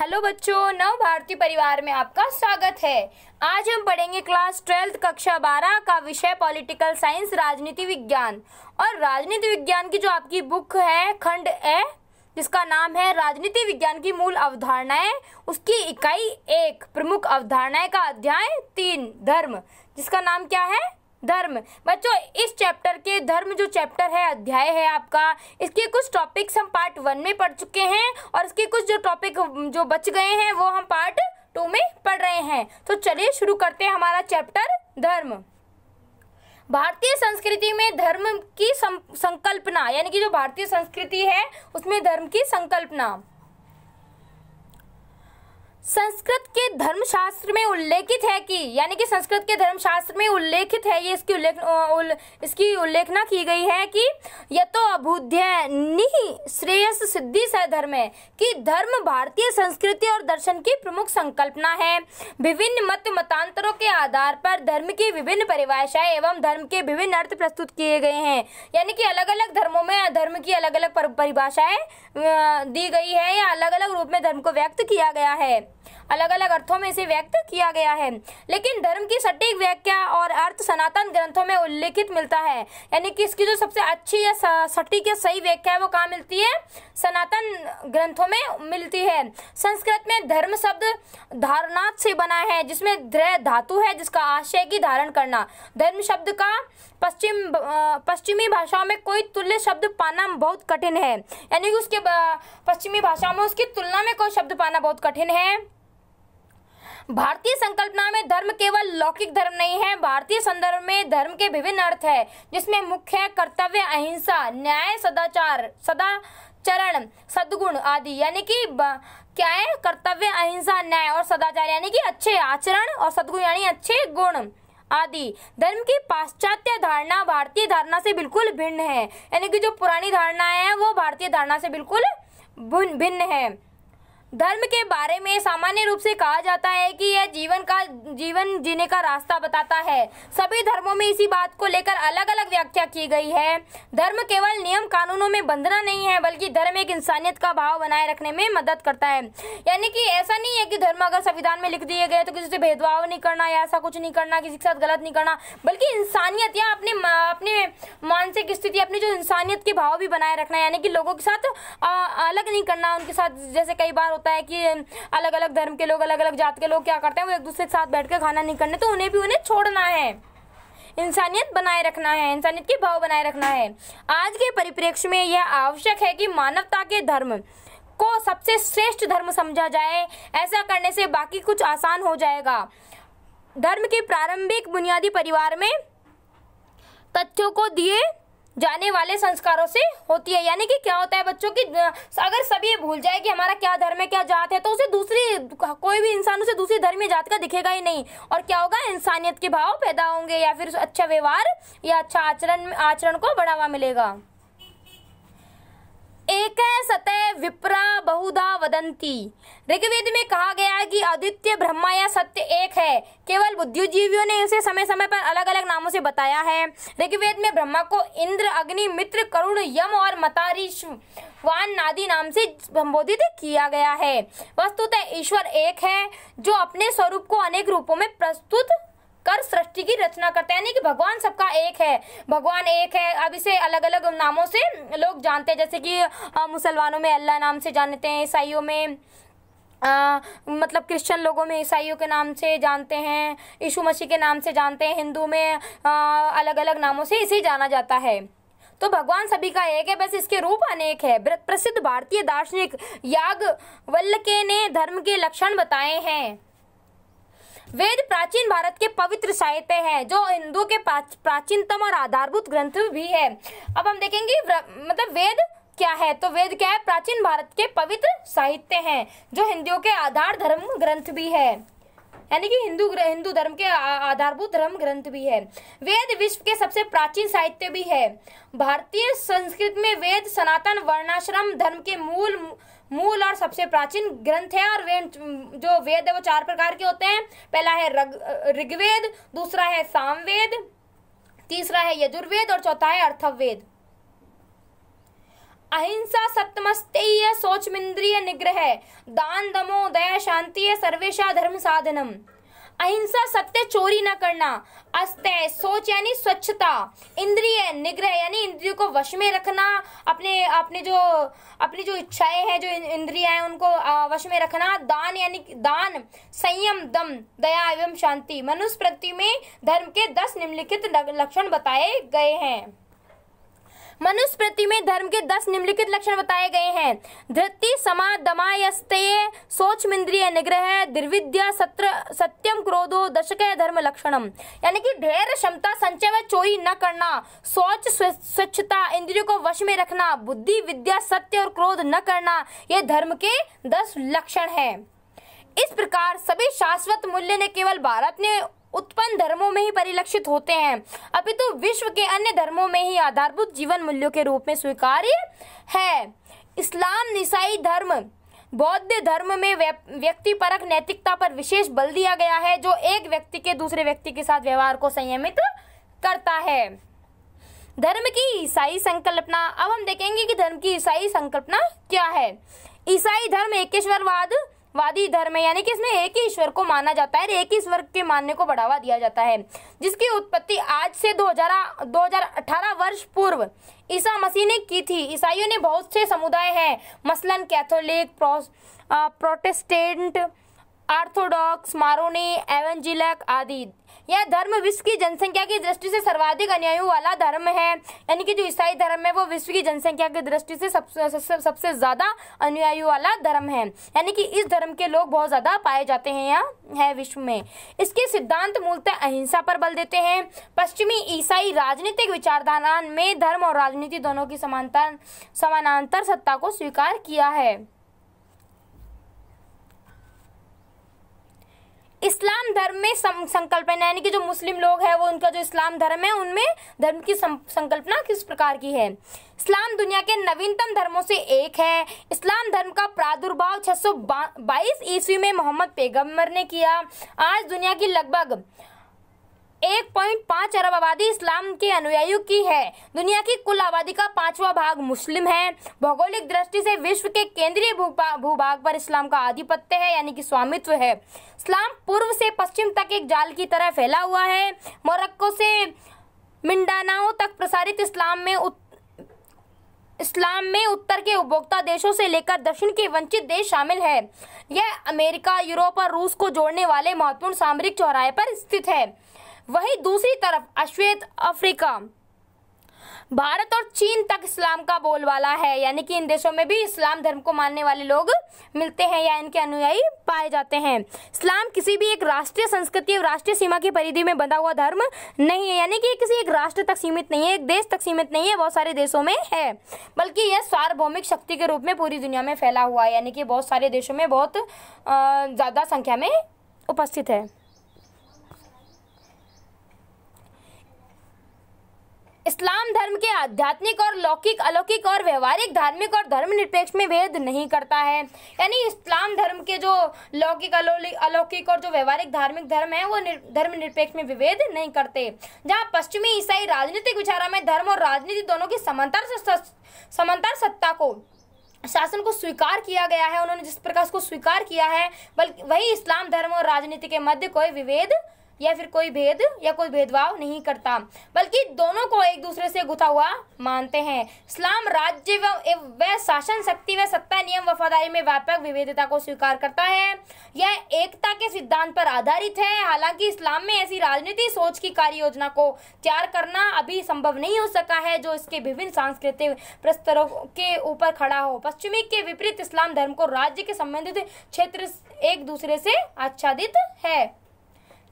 hello बच्चों नव भारतीय परिवार में आपका स्वागत है आज हम पढ़ेंगे क्लास ट्वेल्थ कक्षा बारह का विषय पॉलिटिकल साइंस राजनीति विज्ञान और राजनीति विज्ञान की जो आपकी बुक है खंड ए जिसका नाम है राजनीति विज्ञान की मूल अवधारणाएं उसकी इकाई एक प्रमुख अवधारणाएं का अध्याय तीन धर्म जिसका नाम क्या है धर्म बच्चों इस चैप्टर के धर्म जो चैप्टर है अध्याय है आपका इसके कुछ टॉपिक्स हम पार्ट वन में पढ़ चुके हैं और इसके कुछ जो टॉपिक जो बच गए हैं वो हम पार्ट टू में पढ़ रहे हैं तो चलिए शुरू करते हैं हमारा चैप्टर धर्म भारतीय संस्कृति में धर्म की संकल्पना यानी कि जो भारतीय संस्कृति है उसमें धर्म की संकल्पना संस्कृत के धर्मशास्त्र में उल्लेखित है कि यानी कि संस्कृत के धर्मशास्त्र में उल्लेखित है ये इसकी उल्लेख उल, इसकी उल्लेखना की गई है कि तो अभुध्य निहि श्रेयस सिद्धि स धर्म है कि धर्म भारतीय संस्कृति और दर्शन की प्रमुख संकल्पना है विभिन्न मत मतांतरों के आधार पर धर्म की विभिन्न परिभाषाएं एवं धर्म के विभिन्न अर्थ प्रस्तुत किए गए हैं यानी कि अलग अलग धर्मों में धर्म की अलग अलग परिभाषाएं दी गई है या अलग अलग रूप में धर्म को व्यक्त किया गया है अलग अलग अर्थों में इसे व्यक्त किया गया है लेकिन धर्म की सटीक व्याख्या और अर्थ सनातन ग्रंथों में उल्लेखित मिलता है यानी कि इसकी जो सबसे अच्छी या सटीक या सही व्याख्या है वो कहाँ मिलती है सनातन ग्रंथों में मिलती है संस्कृत में धर्म शब्द धारणाथ से बना है जिसमें ध्रय धातु है जिसका आशय की धारण करना धर्म शब्द का पश्चिम पश्चिमी भाषाओं में कोई तुल्य शब्द पाना बहुत कठिन है यानी कि उसके पश्चिमी भाषाओं में उसकी तुलना में कोई शब्द पाना बहुत कठिन है भारतीय संकल्पना में धर्म केवल लौकिक धर्म नहीं है भारतीय संदर्भ में धर्म के विभिन्न अर्थ है जिसमें मुख्य है कर्तव्य अहिंसा न्याय सदाचार सदा चरण सदगुण आदि यानी कि क्या है कर्तव्य अहिंसा न्याय और सदाचार यानी कि अच्छे आचरण और सदगुण यानी अच्छे गुण आदि धर्म की पाश्चात्य धारणा भारतीय धारणा से बिल्कुल भिन्न है यानी कि जो पुरानी धारणा है वो भारतीय धारणा से बिल्कुल भिन्न है धर्म के बारे में सामान्य रूप से कहा जाता है कि यह जीवन का जीवन जीने का रास्ता बताता है सभी धर्मों में इसी बात को लेकर अलग अलग व्याख्या की गई है धर्म केवल नियम कानूनों में बंधना नहीं है बल्कि धर्म एक इंसानियत का भाव बनाए रखने में मदद करता है यानी कि ऐसा नहीं है कि धर्म अगर संविधान में लिख दिए गए तो किसी से भेदभाव नहीं करना या ऐसा कुछ नहीं करना किसी के साथ गलत नहीं करना बल्कि इंसानियत या अपने अपने मानसिक स्थिति अपनी जो इंसानियत के भाव भी बनाए रखना यानी कि लोगों के साथ अलग नहीं करना उनके साथ जैसे कई बार होता है कि अलग अलग धर्म के लोग अलग अलग जात के लोग क्या करते हैं वो एक दूसरे के साथ बैठ कर खाना नहीं करने तो उन्हें भी उन्हें छोड़ना है इंसानियत बनाए रखना है इंसानियत के भाव बनाए रखना है आज के परिप्रेक्ष्य में यह आवश्यक है कि मानवता के धर्म को सबसे श्रेष्ठ धर्म समझा जाए ऐसा करने से बाकी कुछ आसान हो जाएगा धर्म के प्रारंभिक बुनियादी परिवार में तथ्यों को दिए जाने वाले संस्कारों से होती है यानी कि क्या होता है बच्चों की अगर सभी भूल जाए कि हमारा क्या धर्म है क्या जात है तो उसे दूसरी कोई भी इंसान उसे दूसरी या जात का दिखेगा ही नहीं और क्या होगा इंसानियत के भाव पैदा होंगे या फिर अच्छा व्यवहार या अच्छा आचरण आचरण को बढ़ावा मिलेगा एक सतह विप्रा बहुधा वदंती ऋग्वेद में कहा गया है कि आदित्य ब्रह्मा या सत्य एक है केवल बुद्धिजीवियों ने उसे समय समय पर अलग अलग नामों से बताया है ऋग्वेद में ब्रह्मा को इंद्र अग्नि मित्र करुण यम और मतारिश वान नादि नाम से संबोधित किया गया है वस्तुतः ईश्वर एक है जो अपने स्वरूप को अनेक रूपों में प्रस्तुत कर सृष्टि की रचना करते हैं यानी कि भगवान सबका एक है भगवान एक है अब इसे अलग अलग नामों से लोग जानते हैं जैसे कि मुसलमानों में अल्लाह नाम से जानते हैं ईसाइयों में आ, मतलब क्रिश्चियन लोगों में ईसाइयों के नाम से जानते हैं यीशु मसीह के नाम से जानते हैं हिंदू में आ, अलग अलग नामों से इसे जाना जाता है तो भगवान सभी का एक है बस इसके रूप अनेक है प्रसिद्ध भारतीय दार्शनिक याग वल्लके ने धर्म के लक्षण बताए हैं वेद प्राचीन भारत के पवित्र साहित्य है जो हिंदू के प्राचीनतम और आधारभूत ग्रंथ भी है अब हम देखेंगे मतलब वेद क्या है तो वेद क्या है प्राचीन भारत के पवित्र साहित्य हैं जो हिंदुओं के आधार धर्म ग्रंथ भी है यानी कि हिंदू हिंदू धर्म के आधारभूत धर्म ग्रंथ भी है वेद विश्व के सबसे प्राचीन साहित्य भी है भारतीय संस्कृत में वेद सनातन वर्णाश्रम धर्म के मूल मूल और सबसे प्राचीन ग्रंथ है और वे जो वेद है वो चार प्रकार के होते हैं पहला है ऋग्वेद दूसरा है सामवेद तीसरा है यजुर्वेद और चौथा है अर्थवेद अहिंसा सत्मस्तेय सोचमिंद्रिय निग्रह दान दमो दया शांति सर्वेशा धर्म साधनम अहिंसा सत्य चोरी न करना अस्त्य सोच यानी स्वच्छता इंद्रिय निग्रह यानी इंद्रियों को वश में रखना अपने अपने जो अपनी जो इच्छाएं हैं जो इंद्रिया हैं उनको वश में रखना दान यानी दान संयम दम दया एवं शांति मनुष्य प्रति में धर्म के दस निम्नलिखित लक्षण बताए गए हैं मनुस्मृति में धर्म के दस निम्नलिखित लक्षण बताए गए हैं धृति समा सोच मिंद्रिय निग्रह दुर्विद्या सत्र सत्यम क्रोधो दशक धर्म लक्षणम यानी कि धैर्य क्षमता संचय व चोरी न करना सोच स्वच्छता इंद्रियों को वश में रखना बुद्धि विद्या सत्य और क्रोध न करना ये धर्म के दस लक्षण है इस प्रकार सभी शाश्वत मूल्य ने केवल भारत ने उत्पन्न धर्मों में ही परिलक्षित होते हैं अभी तो विश्व के अन्य धर्मों में ही आधारभूत जीवन मूल्यों के रूप में स्वीकार्य है इस्लाम ईसाई धर्म बौद्ध धर्म में व्यक्ति परक नैतिकता पर विशेष बल दिया गया है जो एक व्यक्ति के दूसरे व्यक्ति के साथ व्यवहार को संयमित करता है धर्म की ईसाई संकल्पना अब हम देखेंगे कि धर्म की ईसाई संकल्पना क्या है ईसाई धर्म एकेश्वरवाद वादी धर्म है यानी कि इसमें एक ही ईश्वर को माना जाता है एक ही ईश्वर के मानने को बढ़ावा दिया जाता है जिसकी उत्पत्ति आज से 2000 2018 वर्ष पूर्व ईसा मसीह ने की थी ईसाइयों ने बहुत से समुदाय हैं मसलन कैथोलिक प्रोटेस्टेंट आर्थोडॉक्स मारोनी एवंजिलक आदि यह धर्म विश्व की जनसंख्या की दृष्टि से सर्वाधिक अनुयायु वाला धर्म है यानी कि जो ईसाई धर्म है वो विश्व की जनसंख्या की दृष्टि से सबसे सबसे ज़्यादा अनुयायु वाला धर्म है यानी कि इस धर्म के लोग बहुत ज़्यादा पाए जाते हैं यहाँ है विश्व में इसके सिद्धांत मूलतः अहिंसा पर बल देते हैं पश्चिमी ईसाई राजनीतिक विचारधारा में धर्म और राजनीति दोनों की समानता समानांतर सत्ता को स्वीकार किया है इस्लाम धर्म में संकल्पना यानी कि जो मुस्लिम लोग हैं वो उनका जो इस्लाम धर्म है उनमें धर्म की संकल्पना किस प्रकार की है इस्लाम दुनिया के नवीनतम धर्मों से एक है इस्लाम धर्म का प्रादुर्भाव 622 ईस्वी में मोहम्मद पैगंबर ने किया आज दुनिया की लगभग 1.5 अरब आबादी इस्लाम के अनुयायियों की है दुनिया की कुल आबादी का पांचवा भाग मुस्लिम है भौगोलिक दृष्टि से विश्व के केंद्रीय भूभाग पर इस्लाम का आधिपत्य है यानी कि स्वामित्व है इस्लाम पूर्व से पश्चिम तक एक जाल की तरह फैला हुआ है मोरक्को से मिंडानाओ तक प्रसारित इस्लाम में उत... इस्लाम में उत्तर के उपभोक्ता देशों से लेकर दक्षिण के वंचित देश शामिल है यह अमेरिका यूरोप और रूस को जोड़ने वाले महत्वपूर्ण सामरिक चौराहे पर स्थित है वहीं दूसरी तरफ अश्वेत अफ्रीका भारत और चीन तक इस्लाम का बोलबाला है यानी कि इन देशों में भी इस्लाम धर्म को मानने वाले लोग मिलते हैं या इनके अनुयायी पाए जाते हैं इस्लाम किसी भी एक राष्ट्रीय संस्कृति और राष्ट्रीय सीमा की परिधि में बंधा हुआ धर्म नहीं है यानी कि किसी एक राष्ट्र तक सीमित नहीं है एक देश तक सीमित नहीं है बहुत सारे देशों में है बल्कि यह सार्वभौमिक शक्ति के रूप में पूरी दुनिया में फैला हुआ है यानी कि बहुत सारे देशों में बहुत ज़्यादा संख्या में उपस्थित है इस्लाम धर्म के आध्यात्मिक और लौकिक अलौकिक और व्यवहारिक धार्मिक और धर्म निरपेक्ष में भेद नहीं करता है यानी इस्लाम धर्म के जो लौकिक अलौकिक और जो व्यवहारिक धार्मिक धर्म है वो धर्म निरपेक्ष में विभेद नहीं करते जहाँ पश्चिमी ईसाई राजनीतिक विचारा में धर्म और राजनीति दोनों की समांतर समांतर सत्ता को शासन को स्वीकार किया गया है उन्होंने जिस प्रकार उसको स्वीकार किया है बल्कि वही इस्लाम धर्म और राजनीति के मध्य कोई विभेद या फिर कोई भेद या कोई भेदभाव नहीं करता बल्कि दोनों को एक दूसरे से गुथा हुआ मानते हैं इस्लाम राज्य व शासन शक्ति व सत्ता नियम वफादारी में व्यापक विविधता को स्वीकार करता है यह एकता के सिद्धांत पर आधारित है हालांकि इस्लाम में ऐसी राजनीति सोच की कार्य योजना को तैयार करना अभी संभव नहीं हो सका है जो इसके विभिन्न सांस्कृतिक प्रस्तरों के ऊपर खड़ा हो पश्चिमी के विपरीत इस्लाम धर्म को राज्य के संबंधित क्षेत्र एक दूसरे से आच्छादित है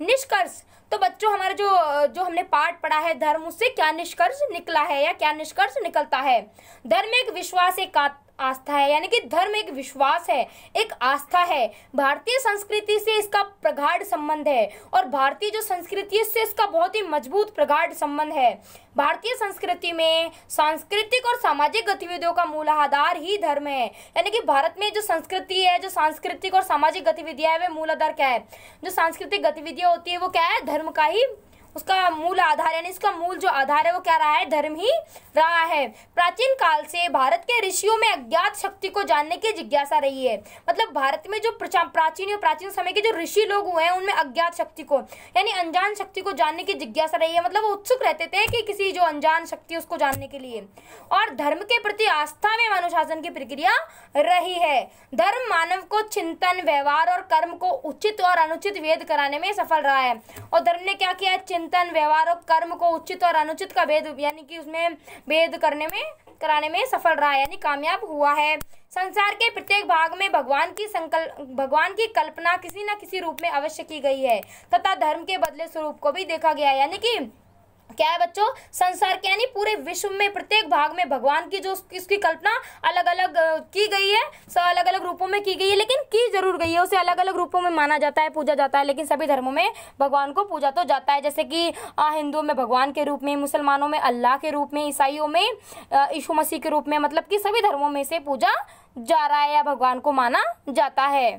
निष्कर्ष तो बच्चों हमारा जो जो हमने पाठ पढ़ा है धर्म उससे क्या निष्कर्ष निकला है या क्या निष्कर्ष निकलता है धर्म एक विश्वास एक आस्था है यानी कि धर्म एक विश्वास है एक आस्था है भारतीय संस्कृति से इसका प्रगाढ़ संबंध है और भारतीय जो संस्कृति है इससे इसका बहुत ही मजबूत प्रगाढ़ संबंध है भारतीय संस्कृति में सांस्कृतिक और सामाजिक गतिविधियों का मूल आधार ही धर्म है यानी कि भारत में जो संस्कृति है जो सांस्कृतिक और सामाजिक गतिविधियां है वे मूल आधार क्या है जो सांस्कृतिक गतिविधियां होती है वो क्या है धर्म का ही उसका मूल आधार यानी इसका मूल जो आधार है वो क्या रहा है धर्म ही रहा है प्राचीन काल से भारत के ऋषियों में अज्ञात शक्ति को जानने की जिज्ञासा रही है मतलब भारत में जो प्राचीन या प्राचीन समय के जो ऋषि लोग हुए हैं उनमें अज्ञात शक्ति को यानी अनजान शक्ति को जानने की जिज्ञासा रही है मतलब वो उत्सुक रहते थे कि किसी जो अनजान शक्ति उसको जानने के लिए और धर्म के प्रति आस्था में अनुशासन की प्रक्रिया रही है धर्म मानव को चिंतन व्यवहार और कर्म को उचित और अनुचित वेद कराने में सफल रहा है और धर्म ने क्या किया है चिंतन व्यवहार और कर्म को उचित और अनुचित का भेद यानी कि उसमें भेद करने में कराने में सफल रहा यानी कामयाब हुआ है संसार के प्रत्येक भाग में भगवान की संकल्प भगवान की कल्पना किसी न किसी रूप में अवश्य की गई है तथा धर्म के बदले स्वरूप को भी देखा गया यानी कि क्या है बच्चों संसार के यानी पूरे विश्व में प्रत्येक भाग में भगवान की जो इसकी कल्पना अलग अलग की गई है सब अलग अलग रूपों में की गई है लेकिन की जरूर गई है उसे अलग अलग रूपों में माना जाता है पूजा जाता है लेकिन सभी धर्मों में भगवान को पूजा तो जाता है जैसे कि हिंदुओं में भगवान के रूप में मुसलमानों में अल्लाह के रूप में ईसाइयों में यीशु मसीह के रूप में मतलब कि सभी धर्मों में से पूजा जा रहा है या भगवान को माना जाता है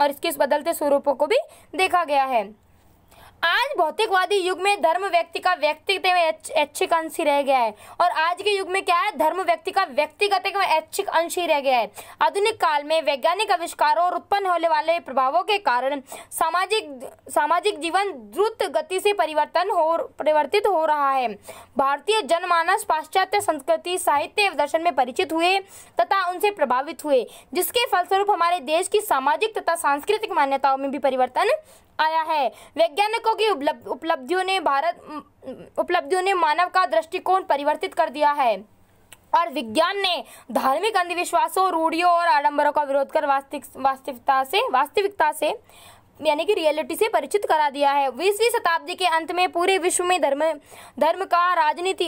और इसके इस बदलते स्वरूपों को भी देखा गया है आज भौतिकवादी युग में धर्म व्यक्ति का व्यक्तिगत एवं ऐच्छिक अंश ही रह गया है और आज के युग में क्या है धर्म व्यक्ति का व्यक्तिगत एवं ऐच्छिक अंश ही रह गया है आधुनिक काल में वैज्ञानिक आविष्कारों और उत्पन्न होने वाले प्रभावों के कारण सामाजिक सामाजिक जीवन द्रुत गति से परिवर्तन हो परिवर्तित हो रहा है भारतीय जनमानस पाश्चात्य संस्कृति साहित्य एवं दर्शन में परिचित हुए तथा उनसे प्रभावित हुए जिसके फलस्वरूप हमारे देश की सामाजिक तथा सांस्कृतिक मान्यताओं में भी परिवर्तन आया है वैज्ञानिकों की उपलब्धियों ने भारत उपलब्धियों ने मानव का दृष्टिकोण परिवर्तित कर दिया है और विज्ञान ने धार्मिक अंधविश्वासों रूढ़ियों और आडंबरों का विरोध कर वास्तविक वास्तविकता से वास्तविकता से यानी कि रियलिटी से परिचित करा दिया है बीसवीं शताब्दी के अंत में पूरे विश्व में धर्म धर्म का राजनीति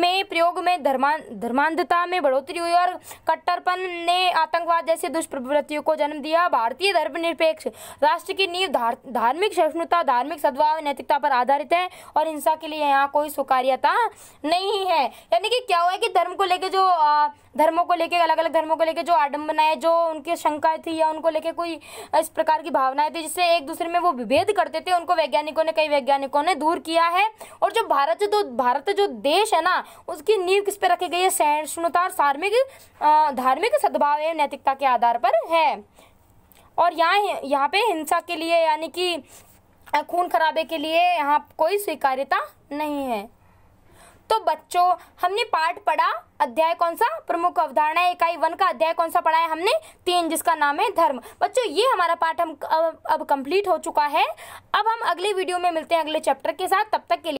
में प्रयोग में धर्मां धर्मांधता में बढ़ोतरी हुई और कट्टरपन ने आतंकवाद जैसे दुष्प्रवृत्तियों को जन्म दिया भारतीय धर्मनिरपेक्ष राष्ट्र की नींव धार्मिक सहिष्णुता धार्मिक सद्भाव नैतिकता पर आधारित है और हिंसा के लिए यहाँ कोई स्वीकार्यता नहीं है यानी कि क्या हुआ है कि धर्म को लेकर जो धर्मों को लेके अलग अलग धर्मों को लेके जो आडम्बनाएं जो उनकी शंकाएं थी या उनको लेके कोई इस प्रकार की भावनाएं थी जिससे एक दूसरे में वो विभेद करते थे उनको वैज्ञानिकों ने कई वैज्ञानिकों ने दूर किया है और जो भारत जो भारत जो देश है ना उसकी नींव किस पे रखी गई है सहिष्णुता और धार्मिक धार्मिक सद्भाव एवं नैतिकता के आधार पर है और यहाँ यहाँ पे हिंसा के लिए यानी कि खून खराबे के लिए यहाँ कोई स्वीकार्यता नहीं है तो बच्चों हमने पाठ पढ़ा अध्याय कौन सा प्रमुख अवधारणा इकाई वन का अध्याय कौन सा पढ़ा है हमने तीन जिसका नाम है धर्म बच्चों ये हमारा पाठ हम अब, अब कंप्लीट हो चुका है अब हम अगले वीडियो में मिलते हैं अगले चैप्टर के साथ तब तक के लिए